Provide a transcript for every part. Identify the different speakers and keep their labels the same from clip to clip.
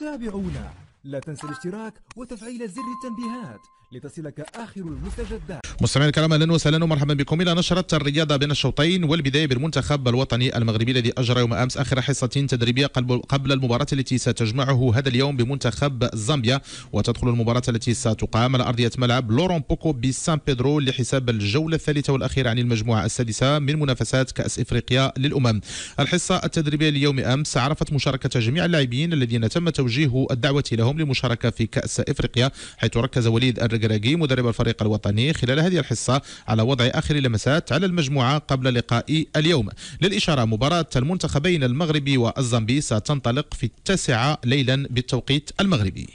Speaker 1: تابعونا لا تنسى الاشتراك وتفعيل زر التنبيهات لتصلك آخر المستجدات مستمعينا الكرام اهلا وسهلا ومرحبا بكم الى نشره الرياضه بين الشوطين والبدايه بالمنتخب الوطني المغربي الذي اجرى يوم امس اخر حصه تدريبيه قبل المباراه التي ستجمعه هذا اليوم بمنتخب زامبيا وتدخل المباراه التي ستقام على ارضيه ملعب لورون بوكو بسان بيدرو لحساب الجوله الثالثه والاخيره عن المجموعه السادسه من منافسات كاس افريقيا للامم الحصه التدريبيه ليوم امس عرفت مشاركه جميع اللاعبين الذين تم توجيه الدعوه لهم اليوم للمشاركة في كأس إفريقيا حيث ركز وليد الرقراقي مدرب الفريق الوطني خلال هذه الحصة على وضع آخر لمسات على المجموعة قبل لقاء اليوم للإشارة مباراة المنتخبين المغربي والزامبي ستنطلق في التاسعة ليلا بالتوقيت المغربي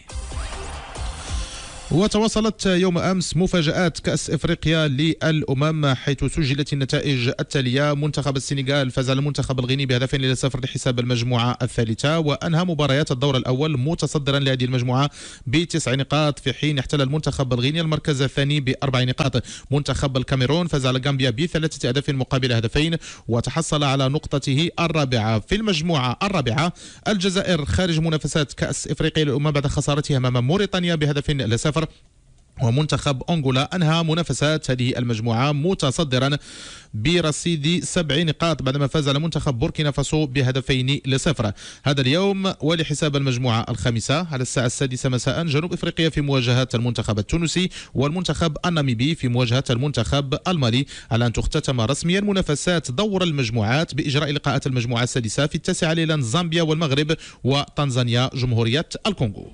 Speaker 1: وتواصلت يوم أمس مفاجآت كأس إفريقيا للأمم حيث سجلت النتائج التالية منتخب السنغال فاز على المنتخب الغيني بهدفين إلى صفر لحساب المجموعة الثالثة وأنهى مباريات الدور الأول متصدرا لهذه المجموعة بتسع نقاط في حين احتل المنتخب الغيني المركز الثاني بأربع نقاط منتخب الكاميرون فاز على غامبيا بثلاثة أهداف مقابل هدفين وتحصل على نقطته الرابعة في المجموعة الرابعة الجزائر خارج منافسات كأس إفريقيا للأمم بعد خسارتها أمام موريتانيا بهدف صفر صفر ومنتخب أنغولا أنهى منافسات هذه المجموعة متصدرا برصيد سبع نقاط بعدما فاز على منتخب بوركينا فاسو بهدفين لصفر هذا اليوم ولحساب المجموعة الخامسة على الساعة السادسة مساء جنوب إفريقيا في مواجهة المنتخب التونسي والمنتخب الناميبي في مواجهة المنتخب المالي على أن تختتم رسميا منافسات دور المجموعات بإجراء لقاءات المجموعة السادسة في التاسعة ليلا زامبيا والمغرب وتنزانيا جمهورية الكونغو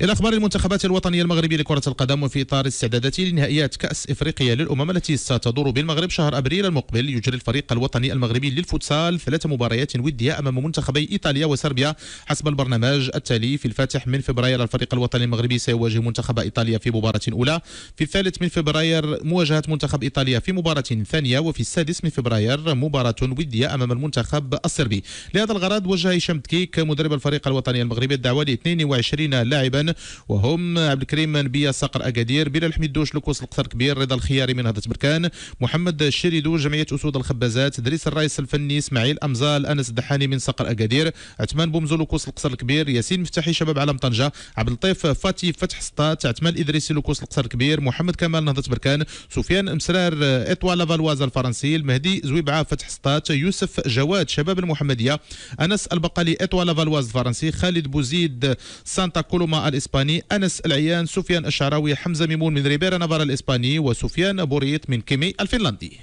Speaker 1: إلى أخبار المنتخبات الوطنية المغربية لكرة القدم وفي إطار استعدادات لنهائيات كأس إفريقيا للأمم التي ستدور بالمغرب شهر أبريل المقبل يجري الفريق الوطني المغربي للفوتسال ثلاث مباريات ودية أمام منتخبي إيطاليا وصربيا حسب البرنامج التالي في الفاتح من فبراير الفريق الوطني المغربي سيواجه منتخب إيطاليا في مباراة أولى في الثالث من فبراير مواجهة منتخب إيطاليا في مباراة ثانية وفي السادس من فبراير مباراة ودية أمام المنتخب الصربي لهذا الغرض وجه هشام مدرب الفريق الوطني المغربي الدعوة ل 22 لاعبا الثمن وهم عبد الكريم نبيه صقر اكادير بلال الحميد دوش لوكوس القصر الكبير رضا الخياري من هضره بركان محمد الشريدو جمعيه اسود الخبازات ادريس الرئيس الفني اسماعيل امزال انس الدحاني من صقر اكادير عثمان بومزو لوكوس القصر الكبير ياسين مفتاحي شباب علم طنجه عبد اللطيف فاتي فتح سطات عثمان الادريسي لوكوس القصر الكبير محمد كمال نهضه بركان سفيان مسرار اطوال فالواز الفرنسي المهدي زويبعه فتح سطات يوسف جواد شباب المحمديه انس البقالي اطوال فالواز الفرنسي خالد بوزيد سانتا كولوما الإسباني أنس العيان سفيان الشعراوي حمزة ميمون من ريبيرا نافارا الإسباني وسفيان بوريت من كيمي الفنلندي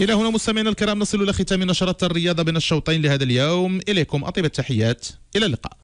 Speaker 1: إلى هنا مستمعينا الكرام نصل إلى ختام نشرة الرياضة بين الشوطين لهذا اليوم إليكم أطيب التحيات إلى اللقاء